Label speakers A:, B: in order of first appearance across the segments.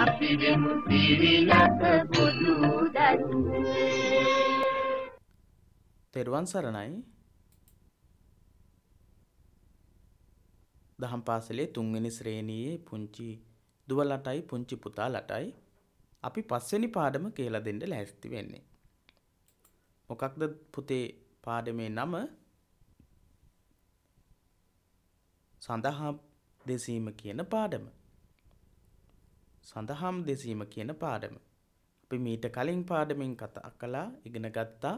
A: අපි දෙමු පිරිලක පොදු තෙරුවන් සරණයි දහම් පාසලේ තුන්වෙනි ශ්‍රේණියේ පුංචි දුව ලටයි පුංචි පුතා ලටයි අපි පස්වෙනි පාඩම කියලා දෙන්න ලැස්ති වෙන්නේ. මොකක්ද පුතේ පාඩමේ නම සඳහා දෙසීම කියන පාඩම. සඳහම් දෙසීම කියන පාඩම. අපි මීට කලින් පාඩමින් කතා කළා ඉගෙන ගත්තා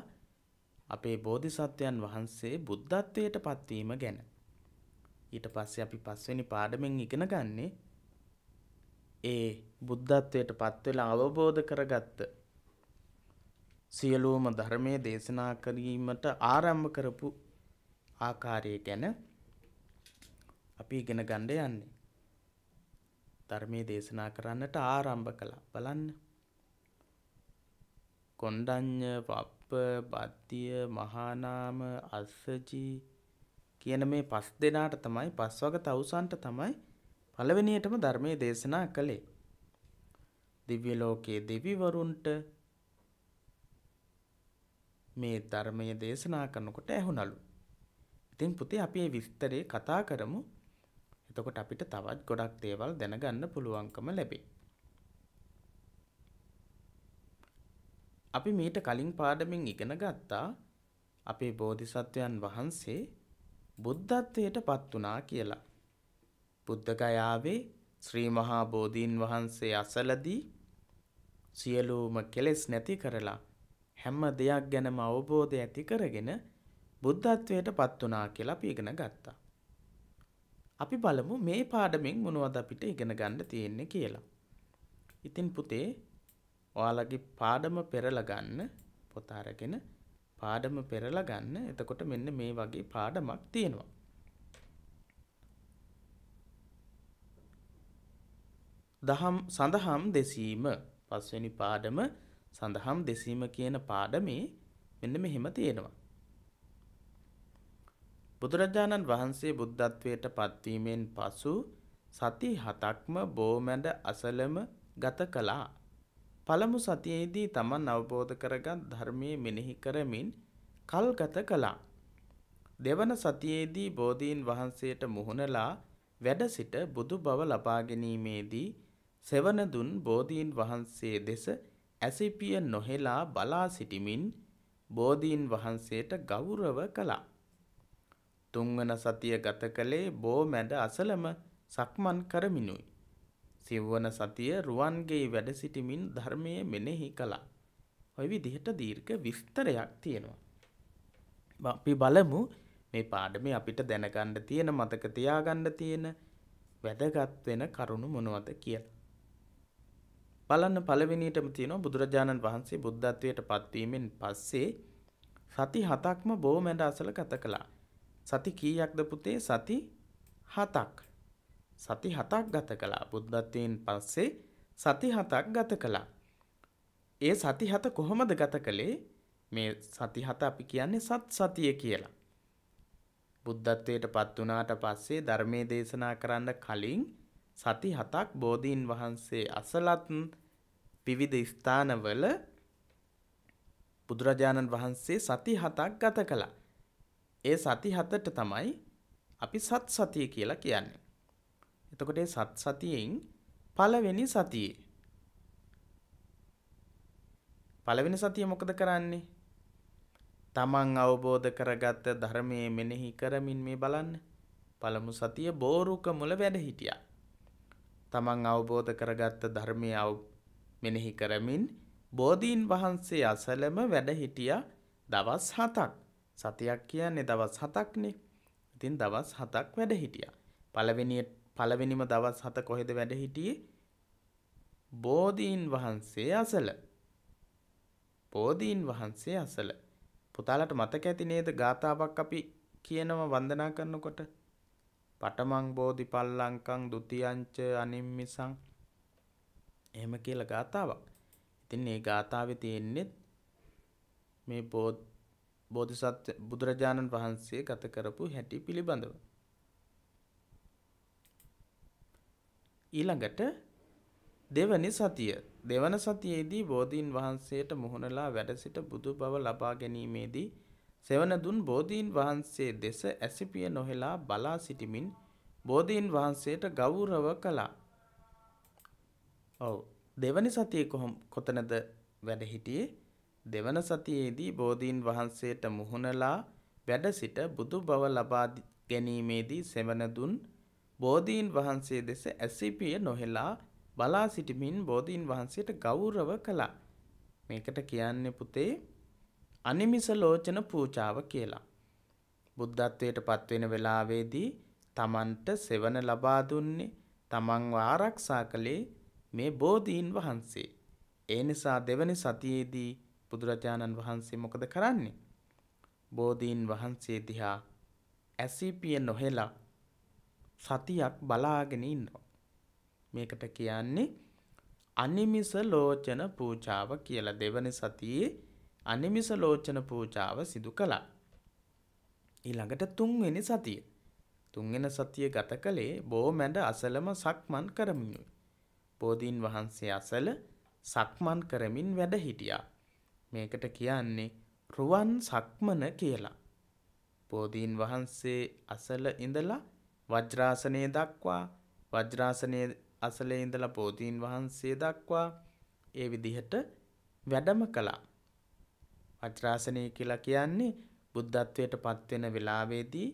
A: අපේ බෝධිසත්වයන් වහන්සේ බුද්ධත්වයට පත්වීම ගැන. ඊට පස්සේ අපි පස්වෙනි පාඩමෙන් ඉගෙන ගන්නේ ඒ බුද්ධත්වයට පත්වෙලා අවබෝධ කරගත්ත සියලුවම ධර්මය දේශනා කිරීමට ආරම්භ කරපු ආකාරය ගැන අපි ඉගෙන ගණ්ඩ යන්නේ. ධර්මයේ දේශනා කරන්නට ආරම්භ කළා බලන්න කොණ්ඩඤ්ඤ වප්ප බද්දිය මහානාම අස්සජි කියන මේ පස් දෙනාට තමයි පස්වග තවුසන්ට තමයි පළවෙනියටම ධර්මයේ දේශනා කළේ දිව්‍ය ලෝකයේ දෙවිවරුන්ට මේ ධර්මයේ දේශනා කරනකොට ඇහුණලු. ඉතින් පුතේ අපි මේ විස්තරේ කතා කරමු. එතකොට අපිට තවත් ගොඩක් දේවල් දැනගන්න පුළුවන්කම ලැබේ. අපි මීට කලින් පාඩමින් ඉගෙන ගත්තා අපේ බෝධිසත්වයන් වහන්සේ බුද්ධත්වයට පත් වුණා කියලා. බුද්ධගයාවේ ශ්‍රී මහා බෝධීන් වහන්සේ අසලදී සියලුම කෙලෙස් නැති කරලා හැම දෙයක් ගැනම අවබෝධය ඇති කරගෙන බුද්ධත්වයට පත් වුණා කියලා අපි ඉගෙන ගත්තා. අපි බලමු මේ පාඩමෙන් මොනවද අපිට ඉගෙන ගන්න තියෙන්නේ කියලා. ඉතින් පුතේ ඔයාලගේ පාඩම පෙරලා ගන්න පොත අරගෙන පාඩම පෙරලා ගන්න. එතකොට මෙන්න මේ වගේ පාඩමක් තියෙනවා. දහම් සඳහම් දෙසීම පස්වෙනි පාඩම සඳහම් දෙසීම කියන පාඩමේ මෙන්න මෙහෙම තියෙනවා. බුදුරජාණන් වහන්සේ බුද්ධත්වයට පත්වීමෙන් පසු සති හතක්ම බෝමැඩ අසලම ගත කළා. පළමු සතියේදී තමන් අවබෝධ කරගත් ධර්මයේ මෙනෙහි කරමින් කල්ගත කළා. දෙවන සතියේදී බෝධීන් වහන්සේට මුහුණලා වැඩ සිට බුදු බව ලබා ගැනීමේදී සෙවණදුන් බෝධීන් වහන්සේ දෙස ඇසිපිය නොහෙලා බලා සිටිමින් බෝධීන් වහන්සේට ගෞරව කළා. තුන්වන සතිය ගත කළේ බෝ මැඩ අසලම සක්මන් කරමිනුයි. සිව්වන සතිය රුවන්ගේ වැඩ සිටිමින් ධර්මය මෙනෙහි කළා. ඔය විදිහට දීර්ඝ විස්තරයක් තියෙනවා. අපි බලමු මේ පාඩමේ අපිට දැනගන්න තියෙන මතක තියාගන්න තියෙන වැදගත් වෙන කරුණු මොනවද කියලා. බලන්න පළවෙනියටම තියෙනවා බුදුරජාණන් වහන්සේ බුද්ධත්වයට පත්වීමෙන් පස්සේ සති හතක්ම බෝ මැඩ අසල ගත කළා. සති කීයක්ද පුතේ සති හතක් සති හතක් ගත කළා බුද්ධත්වයෙන් පස්සේ සති හතක් ගත කළා ඒ සති හත කොහොමද ගත කළේ මේ සති හත අපි කියන්නේ සත් සතිය කියලා බුද්ධත්වයට පත් වුණාට පස්සේ ධර්මයේ දේශනා කරන්න කලින් සති හතක් බෝධීන් වහන්සේ අසලත් විවිධ ස්ථානවල බුදුරජාණන් වහන්සේ සති හතක් ගත කළා ඒ සති හතට තමයි අපි සත් සතිය කියලා කියන්නේ. එතකොට ඒ සත් සතියෙන් පළවෙනි සතියේ පළවෙනි සතිය මොකද කරන්නේ? තමන් අවබෝධ කරගත්ත ධර්මයේ මෙනෙහි කරමින් මේ බලන්න. පළමු සතිය බෝරුක මුල වැඩ හිටියා. තමන් අවබෝධ කරගත්ත ධර්මය මෙනෙහි කරමින් බෝධීන් වහන්සේ අසලම වැඩ හිටියා දවස් 7ක්. සතියක් කියන්නේ දවස් හතක්නේ. ඉතින් දවස් හතක් වැඩ හිටියා. පළවෙනි පළවෙනිම දවස් හත කොහෙද වැඩ හිටියේ? බෝධීන් වහන්සේ අසල. බෝධීන් වහන්සේ අසල. පුතාලට මතක ඇති නේද ගාතාවක් අපි කියනව වන්දනා කරනකොට? පටමං බෝධි පල්ලංකං ဒ ුතියංච අනිම්මිසං එහෙම කියලා ගාතාවක්. ඉතින් මේ ගාතාවේ තියෙන්නේ මේ බෝධි බෝධිසත්ව බුදුරජාණන් වහන්සේ ගත කරපු හැටි පිළිබඳව. ඊළඟට දෙවනි සතිය දෙවන සතියේදී බෝධීන් වහන්සේට මුහුණලා වැඩ සිට බුදු බව ලබා ගැනීමේදී සෙවනදුන් බෝධීන් වහන්සේ දෙස ඇසිපිය නොහෙලා බලා සිටිමින් බෝධීන් වහන්සේට ගෞරව කළා. ඔව් දෙවනි සතිය කොහොම කොතනද වැඩ හිටියේ? දෙවන සතියේදී බෝධීන් වහන්සේට මුහුණලා වැඩ සිට බුදු බව ලබා ගැනීමේදී සෙවණ දුන් බෝධීන් වහන්සේ දෙස ඇසිපිය නොහෙලා බලා සිටමින් බෝධීන් වහන්සේට ගෞරව කළා. මේකට කියන්නේ පුතේ අනිමිස ලෝචන පූජාව කියලා. බුද්ධත්වයට පත්වෙන වෙලාවේදී තමන්ට සෙවණ ලබා දුන්නේ තමන්ව ආරක්ෂා කළේ මේ බෝධීන් වහන්සේ. ඒ නිසා දෙවනි සතියේදී බුදුරජාණන් වහන්සේ මොකද කරන්නේ? බෝධීන් වහන්සේ දිහා ඇසිපිය e නොහෙලා සතියක් බලාගෙන ඉන්නවා. මේකට කියන්නේ අනිමිස ලෝචන පූජාව කියලා දෙවන සතියේ අනිමිස ලෝචන පූජාව සිදු කළා. ඊළඟට තුන්වෙනි සතිය. තුන්වෙනි සතිය ගත කළේ බෝමැඩ අසලම සක්මන් කරමිනුයි. බෝධීන් වහන්සේ අසල සක්මන් කරමින් වැඩ හිටියා. මේකට කියන්නේ රුවන් සක්මන කියලා. බෝධීන් වහන්සේ අසල ඉඳලා වජ්‍රාසනය දක්වා වජ්‍රාසනය අසලේ ඉඳලා බෝධීන් වහන්සේ දක්වා ඒ විදිහට වැඩම කළා. වජ්‍රාසනය කියලා කියන්නේ බුද්ධත්වයට පත්වෙන වෙලාවේදී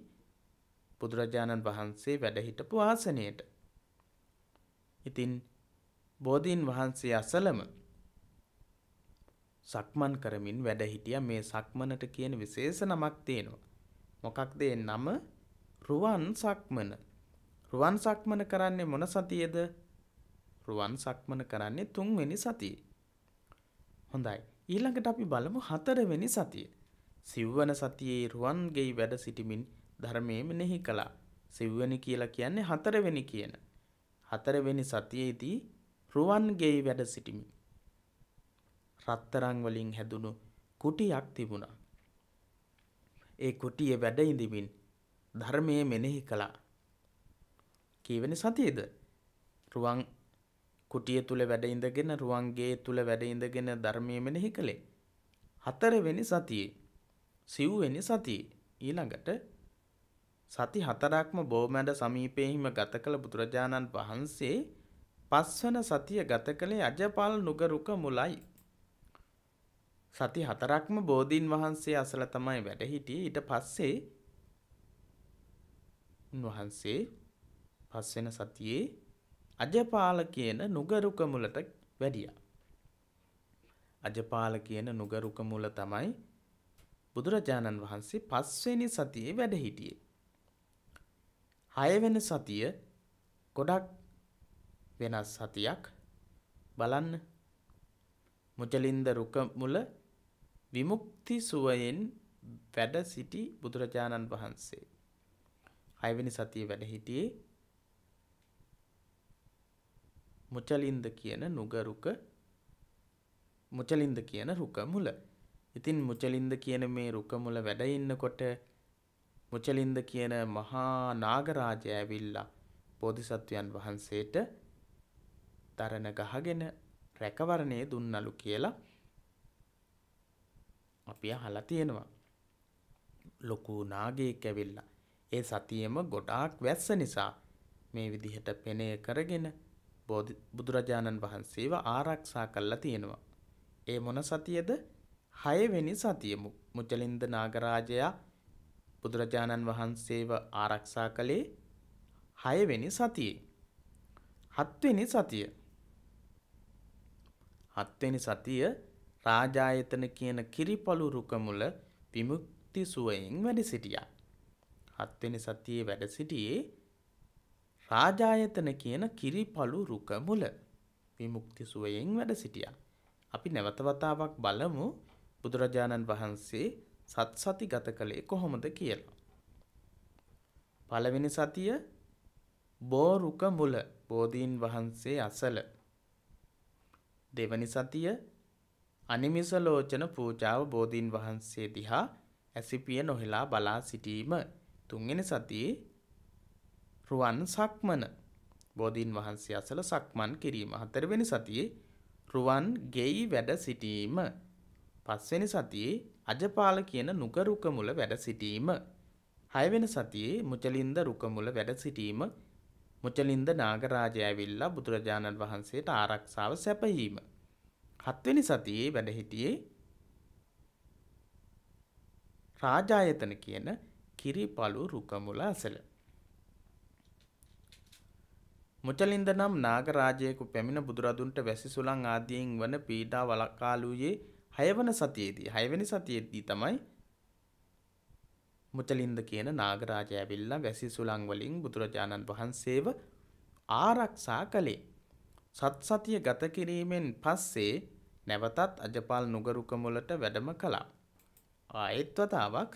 A: බුදුරජාණන් වහන්සේ වැඩහිටපු ආසනයට. ඉතින් බෝධීන් වහන්සේ අසලම සක්මන් කරමින් වැඩ හිටිය මේ සක්මනට කියන විශේෂ නමක් තියෙනවා. මොකක්ද ඒ නම? රුවන් සක්මන. රුවන් සක්මන කරන්නේ මොන සතියේද? රුවන් සක්මන කරන්නේ තුන්වෙනි සතියේ. හොඳයි. ඊළඟට අපි බලමු හතරවෙනි සතිය. සිව්වන සතියේ රුවන්ගෙයි වැඩ සිටිමින් ධර්මයේ මෙනෙහි කළා. සිව්වනි කියලා කියන්නේ හතරවෙනි කියන. හතරවෙනි සතියේදී රුවන්ගෙයි වැඩ සිටිමින් රත්තරන් වලින් හැදුණු කුටියක් තිබුණා. ඒ කුටියේ වැඩ ඉඳිමින් ධර්මයේ මෙනෙහි කළා. කීවෙනි සතියේද රුවන් කුටිය තුල වැඩ ඉඳගෙන රුවන්ගේ තුල වැඩ ඉඳගෙන ධර්මයේ මෙනෙහි කළේ. හතරවෙනි සතියේ සිව්වෙනි සතියේ ඊළඟට සති හතරක්ම බෝමැඩ සමීපයෙහිම ගත කළ බුදුරජාණන් වහන්සේ පස්වන සතිය ගත කළේ අජපාල් නුගරුක මුලයි. සති හතරක්ම බෝධීන් වහන්සේ අසල තමයි වැඩ හිටියේ ඊට පස්සේ උන්වහන්සේ පස්වෙන සතියේ අජපාල කියන නුගරුක මුලට වැඩියා. අජපාල කියන නුගරුක මුල තමයි බුදුරජාණන් වහන්සේ පස්වෙනි සතියේ වැඩ හිටියේ. හයවෙනි සතිය ගොඩක් වෙනස් සතියක් බලන්න මුචලින්ද රුක මුල විමුක්ති සුවයෙන් වැඩ සිටි බුදුරජාණන් වහන්සේ. හයවෙනි සතිය වැඩ හිටියේ මුචලින්ද කියන නුගරුක මුචලින්ද කියන රුකමුල. ඉතින් මුචලින්ද කියන මේ රුකමුල වැඩ ඉන්නකොට මුචලින්ද කියන මහා නාගරාජය ඇවිල්ලා බෝධිසත්වයන් වහන්සේට දරණ ගහගෙන රැකවරණය දුන්නලු කියලා අපි අහලා තියෙනවා. ලොකු නාගයෙක් ඇවිල්ලා ඒ සතියෙම ගොඩාක් වැස්ස නිසා මේ විදිහට පෙනය කරගෙන බුදුරජාණන් වහන්සේව ආරක්ෂා කල්ලා තියෙනවා. ඒ මොන සතියද හයවෙනි සතියමු මුජලින්ද නාගරාජයා බුදුරජාණන් වහන්සේව ආරක්ෂා කළේ හයවෙනි සතියේ. හත්වෙනි සතිය. හත්වෙනි සතිය රාජායතන කියන කිරිපලු රුකමුල විමුක්ති සුවයෙන් වැඩ සිටියා. හත්වෙනි සතියේ වැඩ සිටියේ රාජායතන කියන කිරිපලු රුකමුල විමුක්ති සුවයෙන් වැඩ සිටියා. අපි නැවතවතාවක් බලමු බුදුරජාණන් වහන්සේ සත් සති ගත කළේ කොහොමද කියලා. පළවෙනි සතිය බෝරුක මුල බෝධීන් වහන්සේ අසල. දෙවනි සතිය අනිමිසලෝචන පූජාව බෝධීන් වහන්සේ දිහා ඇසිපිය නොහෙලා බලා සිටීම තුන්ගෙන සතියේ රුවන් සක්මන බෝධීන් වහන්සේ අසල සක්මන් කිරීම හතරවෙනි සතියේ රුවන් ගෙයි වැඩ සිටීම පස්වෙනි සතියේ අජපාල කියන නුකරුකමුල වැඩ සිටීම හයවෙන සතියේ මුචලින්ද රුකමුල වැඩ සිටීම මුචලින්ද නාගරාජය ඇවිල්ලා බුදුරජාණන් වහන්සේට ආරක්ෂාව සැපයීම හත්වෙනි සතියේ වැඩ හිටියේ රාජායතන කියන කිරිපලු රුකමුල අසල. මුචලින්ද නම් නාගරාජයෙකු පැමිණ බුදුරදුන්ට වැසි සුළං ආදියෙන් වන පීඩා වලකාලුයේ හයවන සතියේදී හයවැනි සතියේදී තමයි මුචලින්ද කියන නාගරාජය ඇවිල්ලා වැසි සුළං වලින් බුදුරජාණන් වහන්සේව ආරක්ෂා කළේ. සත්සතිය ගත කිරීමෙන් පස්සේ නැවතත් අජපාල් නුගරුකමුලට වැඩම කළා. ආයෙත් වතාවක්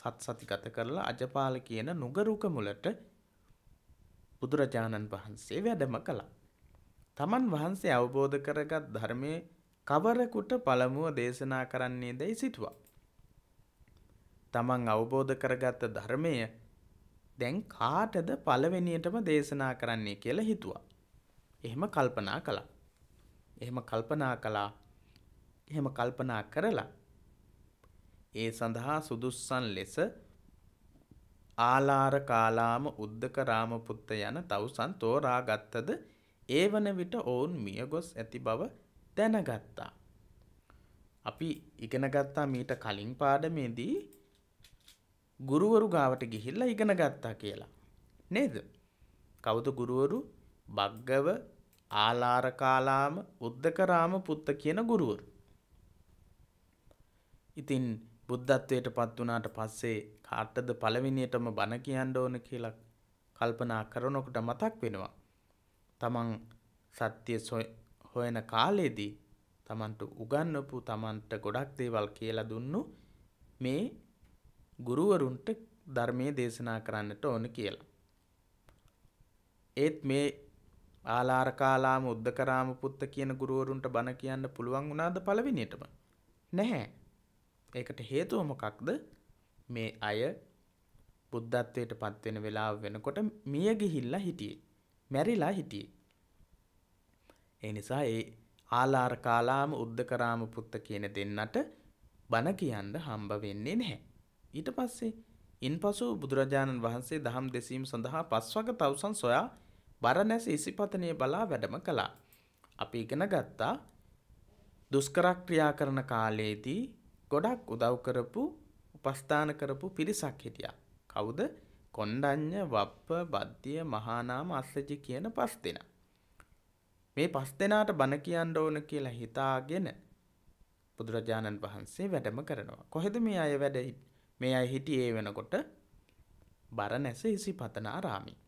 A: සත්සති ගත කරලා අජපාල කියන නුගරුකමුලට බුදුරජාණන් වහන්සේ වැඩම කළා. තමන් වහන්සේ අවබෝධ කරගත් ධර්මයේ කවරකුට පළමුව දේශනා කරන්නේ දැයි සිටුවා. තමන් අවබෝධ කරගත්ත ධර්මය දැන් කාටද පළවෙනියටම දේශනා කරන්නේ කියලා හිතුවා. එහෙම කල්පනා කළා. එහෙම කල්පනා කළා. එහෙම කල්පනා කරලා ඒ සඳහා සුදුස්සන් ලෙස ආලාර කාලාම උද්දක රාමපුත්ත යන තවුසන් තෝරා ගත්තද ඒ වන විට ඔවුන් මියගොස් ඇති බව දැනගත්තා. අපි ඉගෙනගත්තා මීට කලින් පාඩමේදී ගුරුවරු ගාවට ගිහිල්ලා ඉගෙන ගත්තා කියලා. නේද? කවුද ගුරුවරු? බග්ගව ආලාරකාලාම උද්දකරාම පුත්ත කියන ගුරුවරු. ඉතින් බුද්ධත්වයට පත් වනාට පස්සේ කාට්ටද පළවිනියටම බණ කියන්න ඕන කියලා කල්පනා කරනොකට මතක් වෙනවා. තමන් සත්‍යය හොයන කාලයේදී තමන්ට උගන්නපු තමන්ට ගොඩක් දේවල් කියලා දුන්නු මේ ගුරුවරුන්ට ධර්මය දේශනා කරන්නට ඕන කියලා. ඒත් මේ ආලාරකාලාම උද්දකරාම පුත්ත කියන ගුරුවරුන්ට බණ කියන්න පුළුවන් වුණාද පළවෙනියටම නැහැ ඒකට හේතුව මොකක්ද මේ අය බුද්ධත්වයට පත්වෙන වෙලාව වෙනකොට මිය ගිහිල්ලා හිටියේ මැරිලා හිටියේ ඒ නිසා ඒ ආලාරකාලාම උද්දකරාම පුත්ත කියන දෙන්නට බණ කියන්න හම්බ වෙන්නේ නැහැ ඊට පස්සේ ඉන්පසු බුදුරජාණන් වහන්සේ දහම් දෙසීම සඳහා පස්වග තවුසන් සොයා බරණැස ඉසිපතනය බලා වැඩම කළා. අපි ඉගෙන ගත්තා දුස්කරක්‍රියා කරන කාලයේදී ගොඩක් උදව් කරපු උපස්ථාන කරපු පිරිසක් හිටියා. කවුද? කොණ්ඩඤ්ඤ, වප්ප, බද්දිය, මහානාම, අස්සජි කියන පස් දෙනා. මේ පස් දෙනාට බණ කියන්න ඕන කියලා හිතාගෙන බුදුරජාණන් වහන්සේ වැඩම කරනවා. කොහෙද මේ අය වැඩ මේ අය හිටියේ වෙනකොට? බරණැස ඉසිපතනාරාමේ.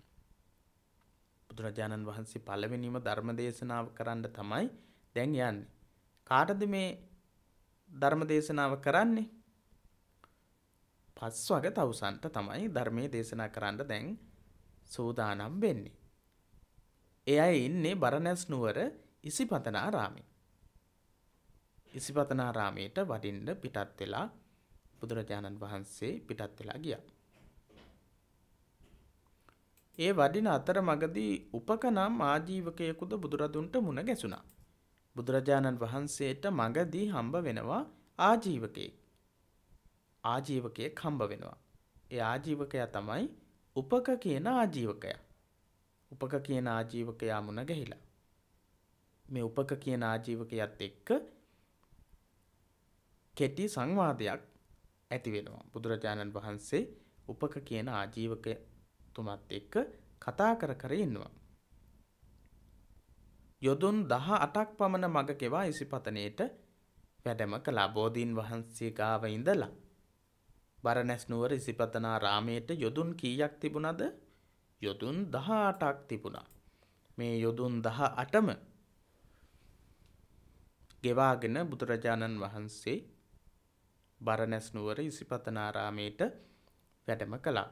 A: බුදුරජාණන් වහන්සේ පළවෙනිම ධර්ම දේශනාව කරන්න තමයි දැන් යන්න. කාටද මේ ධර්ම දේශනාව කරන්නේ පස් වග තවසන්ට තමයි ධර්මය දේශනා කරන්න දැන් සූදානම් වෙන්නේ. එ අයි ඉන්නේ බරණැස් නුවර ඉසිපතනාරාමි. ඉසිපතනාරාමයට වඩින්ඩ පිටත් වෙලා බුදුරජාණන් වහන්සේ පිටත් වෙලා ගියා. ඒ වඩින අතර මගදී උපකනම් ආජීවකයෙකුද බුදුරදුන්ට මුණ ගැසුණා. බුදුරජාණන් වහන්සේට මගදී හම්බ වෙනවා ආජීවකයේ. ආජීවකයේ කම්බ වෙනවා. ඒ ආජීවකයා තමයි උපක කියන ආජීවකය. උපක කියන ආජීවකයා මුණ ගැහිලා. මේ උපක කියන ආජීවකයත් එක්ක කෙටි සංවාදයක් ඇති වෙනවා. බුදුරජාණන් වහන්සේ උපක කියන ආජීවකය තුමත් එක්ක කතා කර කර ඉන්නවා. යොදුන් දහ අටක් පමණ මඟ කෙවා ඉසිපතනයට වැඩම කලා බෝධීන් වහන්සේ ගාව ඉඳලා. බරනැස්නුවර ඉසිපතනා රාමයට යොදුන් කීයක් තිබුණද යොදුන් දහ අටක් තිබුණා. මේ යොදුන් දහ අටම ගෙවාගෙන බුදුරජාණන් වහන්සේ බරනැස්නුවර ඉසිපතනාරාමයට වැඩම කලා.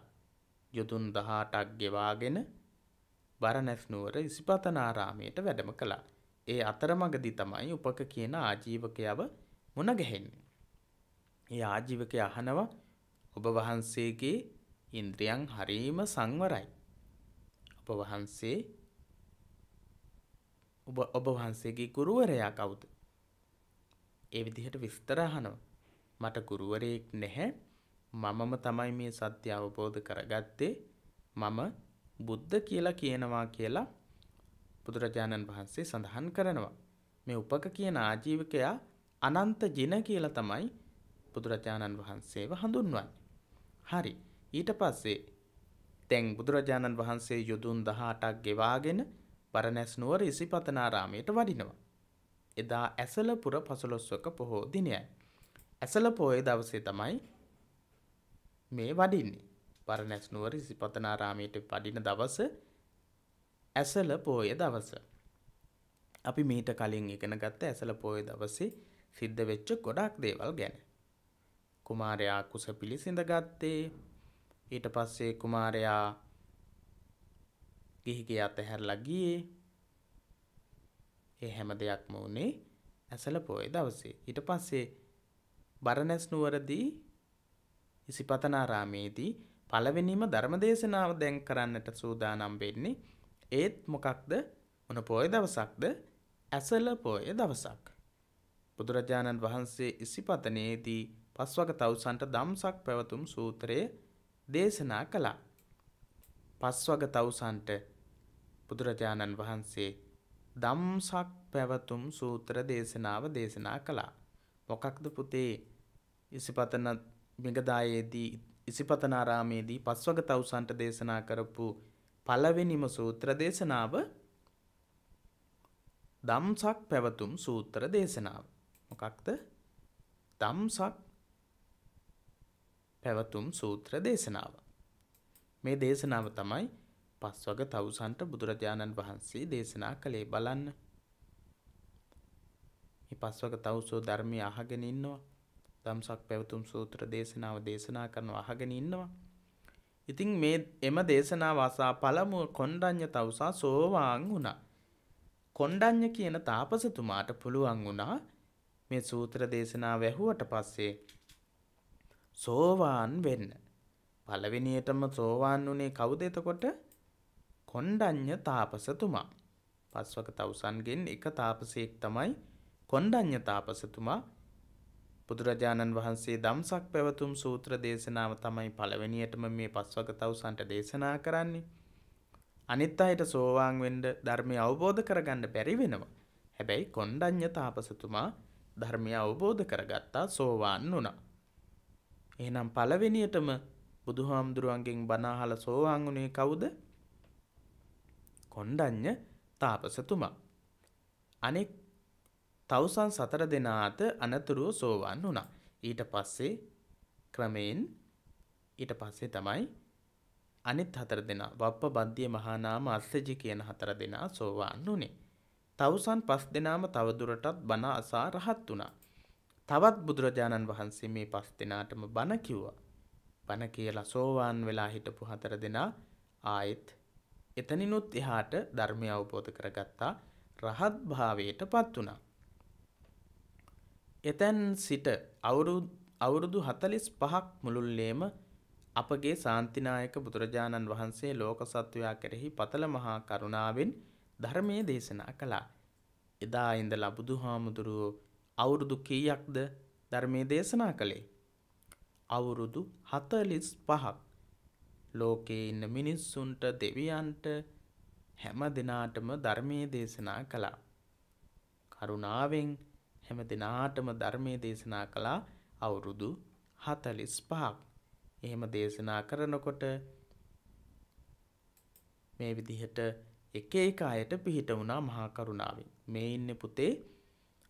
A: යොදුන් දහටක් ගෙවාගෙන බරණැස් නුවර ඉසිපතනාරාමයට වැඩම කළා. ඒ අතරමඟදී තමයි උපක කියන ආජීවකයව මුණ ගැහෙන්නේ. ඒ ආජීවකය අහනවා ඔබ වහන්සේගේ ඉන්ද්‍රියන් හරීම සංවරයි. ඔබ වහන්සේ ඔබ ඔබ වහන්සේගේ ගුරුවරයා කවුද? ඒ විදිහට විස්තර අහනවා. මට ගුරුවරයෙක් නැහැ. මමම තමයි මේ සත්‍ය අවබෝධ කරගත්තේ මම බුද්ධ කියලා කියනවා කියලා බුදුරජාණන් වහන්සේ සඳහන් කරනවා. මේ උපක කියන ආජීවකයා අනන්ත ජින කියලා තමයි බුදුරජාණන් වහන්සේව හඳුන්වන්නේ. හරි. ඊට පස්සේ දැන් බුදුරජාණන් වහන්සේ යොදුන් 18ක් ගෙවාගෙන බරණැස් නුවර ඉසිපතනාරාමයට වඩිනවා. එදා ඇසලපුර 15ක පොහෝ දිනයයි. ඇසල පොයේ දවසේ තමයි මේ වඩින්නේ. පරණැස් නුවර සිපතනාරාමයට වඩින දවස ඇසල පෝය දවස. අපි මීට කලින් ඉගෙන ගත්ත ඇසල පෝය දවසේ සිද්ධ වෙච්ච ගොඩක් දේවල් ගැන. කුමාරයා කුස පිළිසිඳ ගත්තේ ඊට පස්සේ කුමාරයා ගිහිගේ අතහැරලා ගියේ ඒ හැම දෙයක්ම වුණේ ඇසල පෝය දවසේ. ඊට පස්සේ බරණැස් නුවරදී සිපතනාරාමේදී පළවෙනිම ධර්මදේශනාව දැන් කරන්නට සූදානම් වෙන්නේ ඒත් මොකක්ද මොන පොය දවසක්ද ඇසල පොය දවසක්. බුදුරජාණන් වහන්සේ ඉසිපතනයේදී පස්වක තවසන්ට දම්සක් පැවතුම් සූත්‍රය දේශනා කළා. පස්වග තවසන්ට බුදුරජාණන් වහන්සේ දම්සක් පැවතුම් සූත්‍ර දේශනාව දේශනා කළා. මොකක්ද පුතේ ඉසිපතනත් බිඟදායේදී ඉසිපතනාරාමේදී පස්වග තවුසන්ට දේශනා කරපු පළවෙනිම සූත්‍ර දේශනාව දම්සක් පැවතුම් සූත්‍ර දේශනාව. මොකක්ද දම්සක් පැවතුම් සූත්‍ර දේශනාව. මේ දේශනාව තමයි පස්වග තවුසන්ට බුදුරජාණන් වහන්සේ දේශනා කළේ බලන්න. පස්වග තවුසෝ ධර්මය අහගෙන ඉන්නවා දම්සක් පැවතුම් සූත්‍ර දේශනාව දේශනා කරනව අහගෙන ඉන්නවා. ඉතින් මේ එම දේශනා වාසා පළමුුව කොණ්ඩඥ තවසා සෝවාං වුණා. කොණ්ඩඥ කියන තාපසතුමාට පුළුවන් වුණා මේ සූත්‍ර දේශනා වැැහුවට පස්සේ. සෝවාන් වෙන්න. පළවෙනියටම සෝවාන් වනේ කවුද එතකොට කොණ්ඩඥ තාපසතුමා. පස්වක තවසන්ගෙන් එක තාපසයෙක් තමයි කොණ්ඩඥ තාපසතුමා බුදුරජාණන් වහන්සේ දම්සක් පැවතුම් සූත්‍ර දේශනාව තමයි පළවෙනියටම මේ පස්වක තවුසන්ට දේශනා කරන්නේ. අනිත් අයට සෝවාන් වෙන්ඩ ධර්මය අවබෝධ කරගන්න බැරි වෙනවා. හැබැයි කොණ්ඩඤ්ඤ තාපසතුමා ධර්මය අවබෝධ කරගත්තා සෝවාන් වුණා. එහෙනම් පළවෙනියටම බුදුහාමුදුරුවන්ගෙන් බණ අහලා සෝවාන් වුණේ කවුද? කොණ්ඩඤ්ඤ තාපසතුමා. අනෙක් තවුසන් සතර දෙනාට අනතුරුව සෝවන් වුණා. ඊට පස්සේ ක්‍රමයෙන් ඊට පස්සේ තමයි අනිත් හතර දෙනා වප්ප බද්ධිය මහානාම අස්සජි කියන හතර දෙනා සෝවාන් වුණේ. තවුසන් පස් දෙනාම තවදුරටත් බණ අසා රහත් වුණා. තවත් බුදුරජාණන් වහන්සේ මේ පස් දෙනාටම බණ කිව්වා. බණ කියලා සෝවාන් වෙලා හිටපු හතර දෙනා ආයෙත් එතනිනුත් එහාට ධර්මය අවබෝධ කරගත්තා රහත් භාවයට පත් වුණා. එතැන් සිට අවුරුදු හතලිස් පහක් මුළුල්ලේම අපගේ සාන්තිනායක බුදුරජාණන් වහන්සේ ලෝක සත්වයා කෙරෙහි පතල මහා කරුණාවෙන් ධර්මය දේශනා කළා. එදා ඉඳ ලබුදු හාමුදුරුවෝ අවුරුදු කීයක්ද ධර්මය දේශනා කළේ. අවුරුදු හතලිස් පහක් ලෝකයේ ඉන්න මිනිස්සුන්ට දෙවියන්ට හැම දෙනාටම ධර්මය දේශනා කළා. කරුණාවෙන් හැම දෙනාටම ධර්මය දේශනා කළා අවුරුදු හතලිස් පහක් එහෙම දේශනා කරනකොට මේ විදිහට එක එක අයට පිහිට වුණා මහා කරුණාවෙන් මේ ඉන්න පුතේ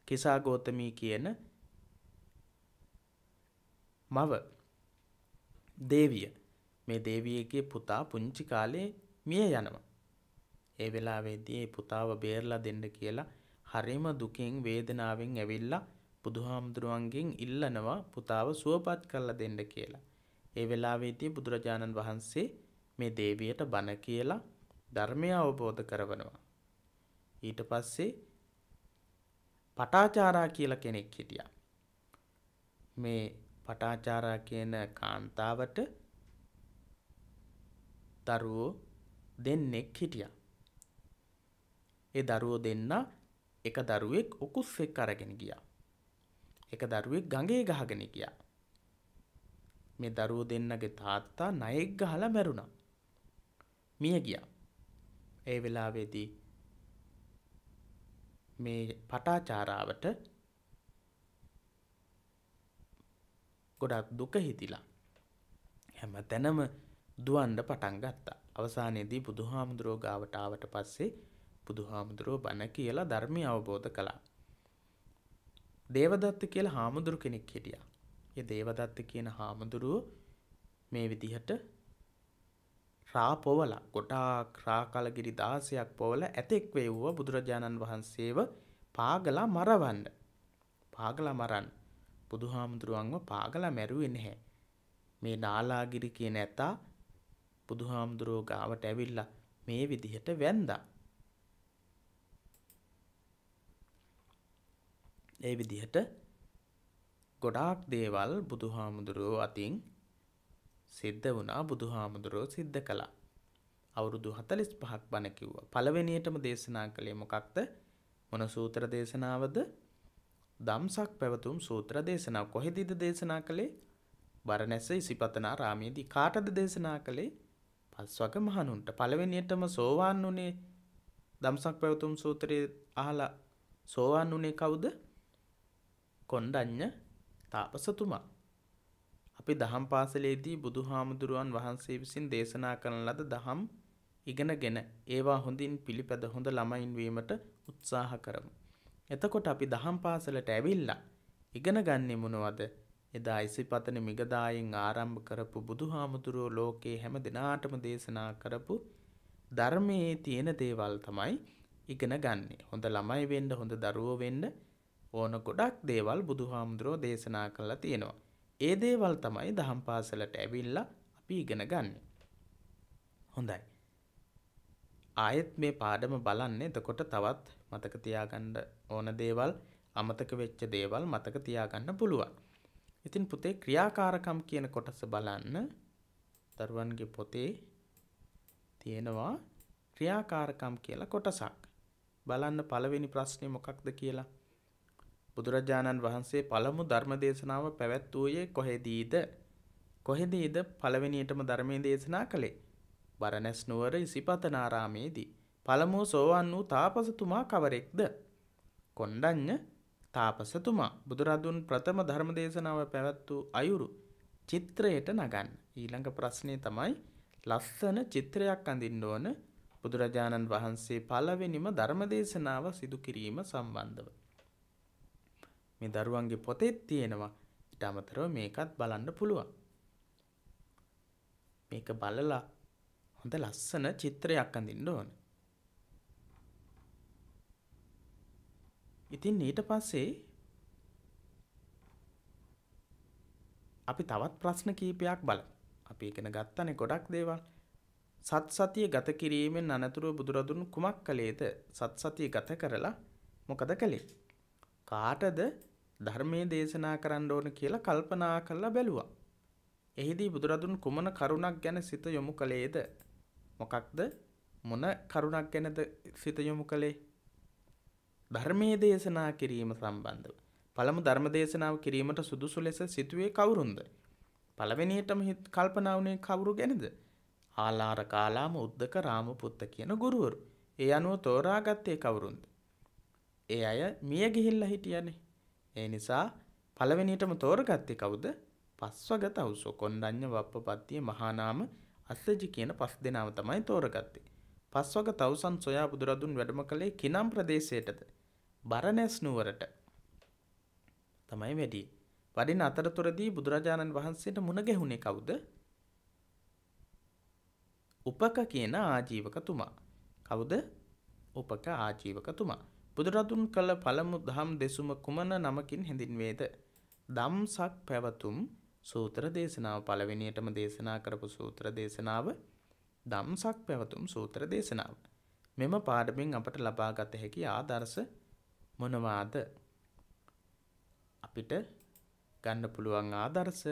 A: කිසා ගෝතමී කියන මව දේවිය මේ දේවියගේ පුතා පුංචි කාලේ මිය යනවා ඒ වෙලාවේදී ඒ පුතාව බේරලා දෙන්න කියලා හරිම දුකින් වේදනාවෙන් ඇවිල්ලා බුදුහාමුදුරුවන්ගෙන් ඉල්ලනවා පුතාව සුවපත් කරලා දෙන්න කියලා. ඒ වෙලාවේදී බුදුරජාණන් වහන්සේ මේ දේවියට බණ කියලා ධර්මය අවබෝධ කරවනවා. ඊට පස්සේ පටාචාරා කියලා කෙනෙක් හිටියා. මේ පටාචාරා කියන කාන්තාවට දරුවෝ දෙන්නෙක් හිටියා. ඒ දරුවෝ දෙන්නා එක දරුවෙක් උකුස්සෙක් අරගෙන ගියා. එක දරුවෙක් ගඟේ ගහගෙන ගියා. මේ දරුවෝ දෙන්නගේ තාත්තා ණයෙක් ගහලා මැරුණා. මිය ගියා. ඒ වෙලාවේදී මේ පටාචාරාවට ගොඩක් දුක හිතිලා හැම තැනම දුවන්ඩ පටන් ගත්තා අවසානයේදී බුදුහාමුදුරෝගාවට ආවට පස්සේ බුදුහාමුදුරුව බණ කියලා ධර්මය අවබෝධ කළා. දේවදත්ත කියලා හාමුදුරු කෙනෙක් හිටියා. ඒ දේවදත්ත කියන හාමුදුරුව මේ විදිහට රා පොවල ගොටාක් රාකලගිරි දාසයක් පොවල ඇතෙක් වේව්ව බුදුරජාණන් වහන්සේව පාගලා මරවන්න. පාගලා මරන් බුදුහාමුදුරුවන්ව පාගලා මැරුවේ නැහැ. මේ නාලාගිරි කියන ඇතා බුදුහාමුදුරුවෝ ගාවට ඇවිල්ලා මේ විදිහට වැන්දා. ඒ විදිහට ගොඩාක් දේවල් බුදුහාමුදුරුවෝ අතින් සිද්ධ වුණා බුදුහාමුදුරුවෝ සිද්ධ කළා. අවුරුදු 45ක් බණ කිව්වා. පළවෙනියටම දේශනා කළේ මොකක්ද? මොන සූත්‍ර දේශනාවද? දම්සක් පැවතුම් සූත්‍ර දේශනාව. කොහෙදද දේශනා කළේ? බරණැස ඉසිපතනා රාමයේදී කාටද දේශනා කළේ? පස්වග මහණුන්ට. පළවෙනියටම සෝවාන් වුණේ දම්සක් පැවතුම් සූත්‍රයේ අහලා සෝවාන් වුණේ කවුද? කොණ්ඩඤ්ඤ තාපසතුමා අපි දහම් පාසලේදී බුදුහාමුදුරුවන් වහන්සේ විසින් දේශනා කරන ලද දහම් ඉගෙනගෙන ඒවා හොඳින් පිළිපැද හොඳ ළමයින් වීමට උත්සාහ කරමු. එතකොට අපි දහම් පාසලට ඇවිල්ලා ඉගෙන ගන්නේ මොනවද? එදා ඉසිපතන මිගදායෙන් ආරම්භ කරපු බුදුහාමුදුරුවෝ ලෝකේ හැම දිනාටම දේශනා කරපු ධර්මයේ තියෙන දේවල් තමයි ඉගෙන ගන්නේ. හොඳ ළමයි වෙන්න, හොඳ දරුවෝ වෙන්න ඕන ගොඩක් දේවල් බුදුහාමුදුරෝ දේශනා කරලා තියෙනවා. ඒ දේවල් තමයි දහම් පාසලට ඇවිල්ලා අපි ඉගෙන ගන්න. හොඳයි. ආයෙත් මේ පාඩම බලන්න එතකොට තවත් මතක තියාගන්න ඕන දේවල් අමතක වෙච්ච දේවල් මතක තියාගන්න පුළුවන්. ඉතින් පුතේ ක්‍රියාකාරකම් කියන කොටස බලන්න දරුවන්ගේ පොතේ තියෙනවා ක්‍රියාකාරකම් කියලා කොටසක්. බලන්න පළවෙනි ප්‍රශ්නේ මොකක්ද කියලා. බුදුරජාණන් වහන්සේ පළමු ධර්ම දේශනාව පැවැත්වූයේ කොහෙදීද? කොහෙදීද පළවෙනියටම ධර්මයේ දේශනා කළේ? බරණැස් නුවර ඉසිපතනාරාමේදී. පළමුව සෝවන් වූ තාපසතුමා කවරෙක්ද? කොණ්ඩඤ්ඤ තාපසතුමා බුදුරදුන් ප්‍රථම ධර්ම දේශනාව පැවැත් වූ අයුරු චිත්‍රයට නගන්න. ඊළඟ ප්‍රශ්නය තමයි ලස්සන චිත්‍රයක් අඳින්න ඕන බුදුරජාණන් වහන්සේ පළවෙනිම ධර්ම දේශනාව සිදු කිරීම සම්බන්ධව. මේ දරුවන්ගේ පොතෙත් තියෙනවා ඉට අමතරව මේකත් බලන්න පුළුවන් මේක බලලා හොඳ ලස්සන චිත්‍රයක් අඳින්න ඕන ඉතින් ඊට පස්සේ අපි තවත් ප්‍රශ්න කීපයක් බල අපි එකෙන ගත්තනේ ගොඩක් දේවල් සත් සතිය ගත කිරීමෙන් අනතුරුව බුදුරදුන් කුමක් කළේද සත් සතිය ගත කරලා මොකද කළේ කාටද ධර්මයේ දේශනා කරන්න ඕන කියලා කල්පනා කරලා බැලුවා. එහිදී බුදුරදුන් කුමන කරුණක් ගැන සිත යොමු කළේද? මොකක්ද මොන කරුණක් ගැනද සිත යොමු කළේ? ධර්මයේ දේශනා කිරීම සම්බන්ධව. පළමු ධර්ම දේශනාව කිරීමට සුදුසු ලෙස සිටුවේ කවුරුන්ද? පළවෙනියටම කල්පනා වුණේ කවුරු ගැනද? ආලාර කාලාම උද්දක රාමපුත්ත කියන ගුරුවරු. ඒ අනුව තෝරාගත්තේ කවුරුන්ද? ඒ අය මිය ගිහිල්ලා හිටියනේ. ඒ නිසා පළවෙනියටම තෝරගත්තේ කවුද? පස්වගත අවුසෝ කොණ්ඩඤ්ඤ වප්පපත්තිය මහානාම අස්සජි කියන පස් දෙනාම තමයි තෝරගත්තේ. පස්වගත අවුසන් සොයා බුදුරදුන් වැඩම කළේ කිනම් ප්‍රදේශයටද? බරණැස් නුවරට. තමයි වැඩි. වඩින අතරතුරදී බුදුරජාණන් වහන්සේට මුණ ගැහුණේ කවුද? උපක කියන ආජීවකතුමා. කවුද? උපක ආජීවකතුමා. බුදුරදුන් කළ පළමු දහම් දෙසුම කුමන නමකින් හැඳින්වේද. දම්සක් පැවතුම් සූත්‍ර දේශනාව පළවෙනියටම දේශනා කරපු සූත්‍ර දේශනාව දම්සක් පැවතුම් සූත්‍ර දේශනාව. මෙම පාඩමින් අපට ලබාගත හැකි ආදර්ශ මොනවාද. අපිට ගන්න පුළුවන් ආදර්ශ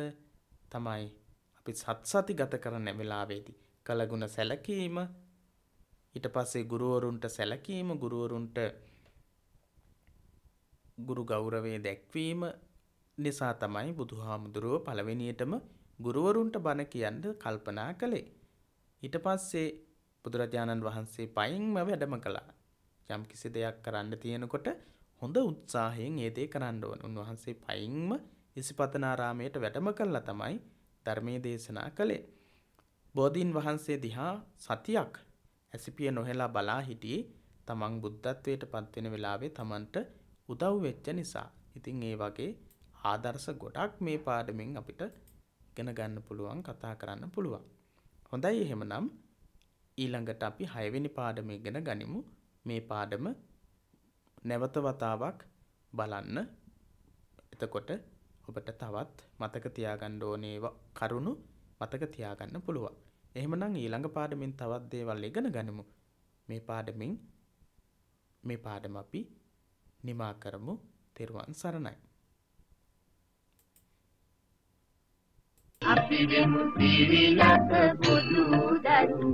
A: තමයි අපි සත්සති ගත කරන වෙලාවේදී කළගුණ සැලකීම ඊට පස්සේ ගුරුවරුන්ට සැලකීම ගුරුවරුන්ට ගුරු ගෞරවේ දැක්වීම නිසා තමයි බුදුහාමුදුරුව පළවෙනියටම ගුරුවරුන්ට බණ කියන්න කල්පනා කළේ. ඊට පස්සේ බුදුරජාණන් වහන්සේ පයින්ම වැඩම කළා. යම් කිසි දෙයක් කරන්න තියෙනකොට හොඳ උත්සාහයෙන් ඒ දේ කරන්න ඕන. උන්වහන්සේ පයින්ම ඉසිපතනාරාමයට වැඩම කළා තමයි ධර්මයේ දේශනා කළේ. බෝධීන් වහන්සේ දිහා සතියක් ඇසිපිය නොහෙලා බලා හිටියේ තමන් බුද්ධත්වයට පත්වෙන වෙලාවේ තමන්ට උදව් වෙච්ච නිසා ඉතින් ඒ වගේ ආදර්ශ ගොඩක් මේ පාඩමින් අපිට ගෙන ගන්න පුළුවන් කතා කරන්න පුළුවන්. හොඳයි එහෙමනම් ඊළඟට අපි හයවෙනි පාඩම ඉගෙන ගනිමු මේ පාඩම නැවත වතාවක් බලන්න එතකොට ඔබට තවත් මතක තියාගන්න ඕනේ කරුණු මතක තියාගන්න පුළුවන්. එහෙමනම් ඊළඟ පාඩමින් තවත් දේවල් ඉගෙන ගනිමු. මේ පාඩමින් මේ පාඩම අපි නිමා කරමු තෙරුවන් සරණයි. අපි වෙමු පිරිලක පොදු දරු